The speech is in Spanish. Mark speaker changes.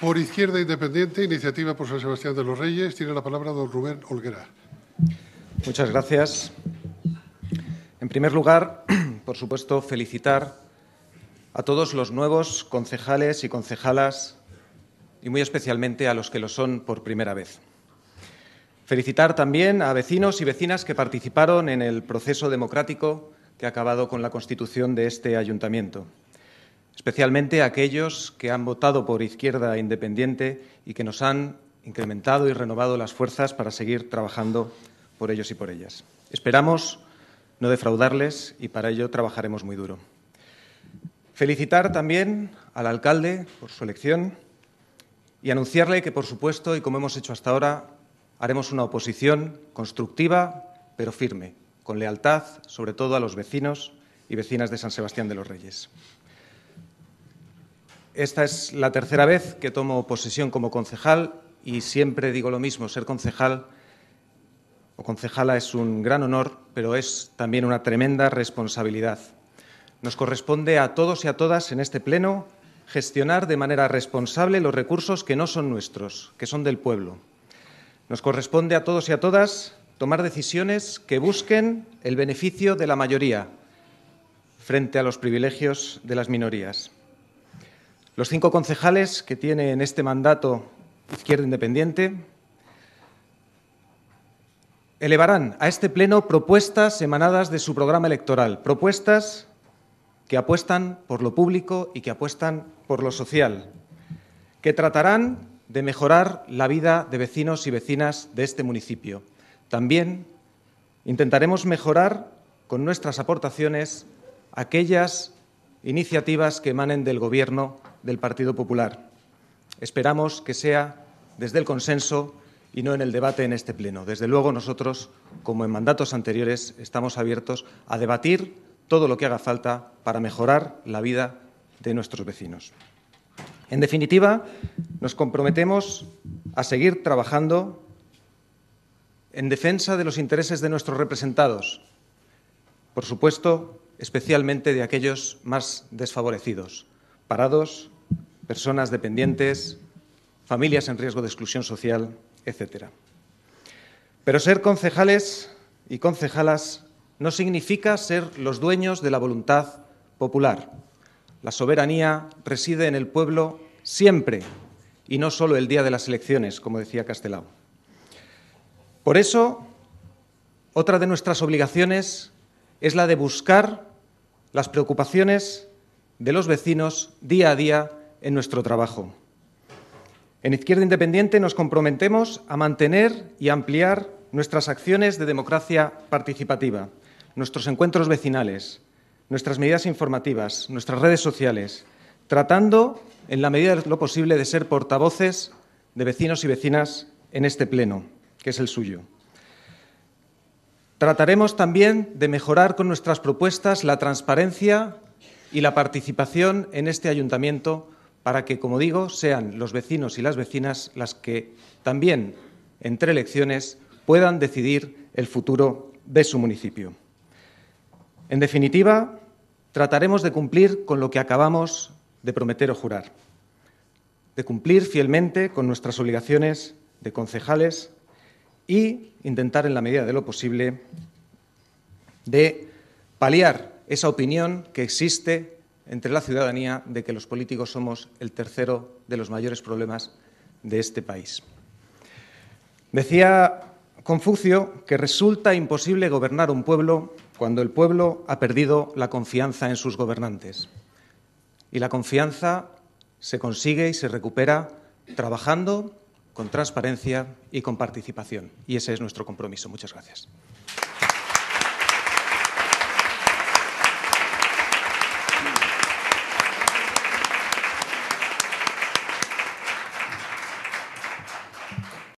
Speaker 1: Por Izquierda Independiente, iniciativa por San Sebastián de los Reyes, tiene la palabra don Rubén Olguera. Muchas gracias. En primer lugar, por supuesto, felicitar a todos los nuevos concejales y concejalas y muy especialmente a los que lo son por primera vez. Felicitar también a vecinos y vecinas que participaron en el proceso democrático que ha acabado con la constitución de este ayuntamiento especialmente a aquellos que han votado por Izquierda Independiente y que nos han incrementado y renovado las fuerzas para seguir trabajando por ellos y por ellas. Esperamos no defraudarles y para ello trabajaremos muy duro. Felicitar también al alcalde por su elección y anunciarle que, por supuesto, y como hemos hecho hasta ahora, haremos una oposición constructiva pero firme, con lealtad sobre todo a los vecinos y vecinas de San Sebastián de los Reyes. Esta es la tercera vez que tomo posesión como concejal y siempre digo lo mismo, ser concejal o concejala es un gran honor, pero es también una tremenda responsabilidad. Nos corresponde a todos y a todas en este Pleno gestionar de manera responsable los recursos que no son nuestros, que son del pueblo. Nos corresponde a todos y a todas tomar decisiones que busquen el beneficio de la mayoría frente a los privilegios de las minorías. Los cinco concejales que tienen este mandato Izquierda Independiente elevarán a este Pleno propuestas emanadas de su programa electoral, propuestas que apuestan por lo público y que apuestan por lo social, que tratarán de mejorar la vida de vecinos y vecinas de este municipio. También intentaremos mejorar con nuestras aportaciones aquellas iniciativas que emanen del Gobierno del Partido Popular. Esperamos que sea desde el consenso y no en el debate en este Pleno. Desde luego, nosotros, como en mandatos anteriores, estamos abiertos a debatir todo lo que haga falta para mejorar la vida de nuestros vecinos. En definitiva, nos comprometemos a seguir trabajando en defensa de los intereses de nuestros representados, por supuesto, especialmente de aquellos más desfavorecidos, parados, personas dependientes, familias en riesgo de exclusión social, etc. Pero ser concejales y concejalas no significa ser los dueños de la voluntad popular. La soberanía reside en el pueblo siempre y no solo el día de las elecciones, como decía Castelao. Por eso, otra de nuestras obligaciones es la de buscar las preocupaciones de los vecinos día a día en nuestro trabajo. En Izquierda Independiente nos comprometemos a mantener y ampliar nuestras acciones de democracia participativa, nuestros encuentros vecinales, nuestras medidas informativas, nuestras redes sociales, tratando, en la medida de lo posible, de ser portavoces de vecinos y vecinas en este pleno, que es el suyo. Trataremos también de mejorar con nuestras propuestas la transparencia y la participación en este ayuntamiento para que, como digo, sean los vecinos y las vecinas las que también, entre elecciones, puedan decidir el futuro de su municipio. En definitiva, trataremos de cumplir con lo que acabamos de prometer o jurar, de cumplir fielmente con nuestras obligaciones de concejales y intentar, en la medida de lo posible, de paliar esa opinión que existe entre la ciudadanía de que los políticos somos el tercero de los mayores problemas de este país. Decía Confucio que resulta imposible gobernar un pueblo cuando el pueblo ha perdido la confianza en sus gobernantes. Y la confianza se consigue y se recupera trabajando con transparencia y con participación. Y ese es nuestro compromiso. Muchas gracias.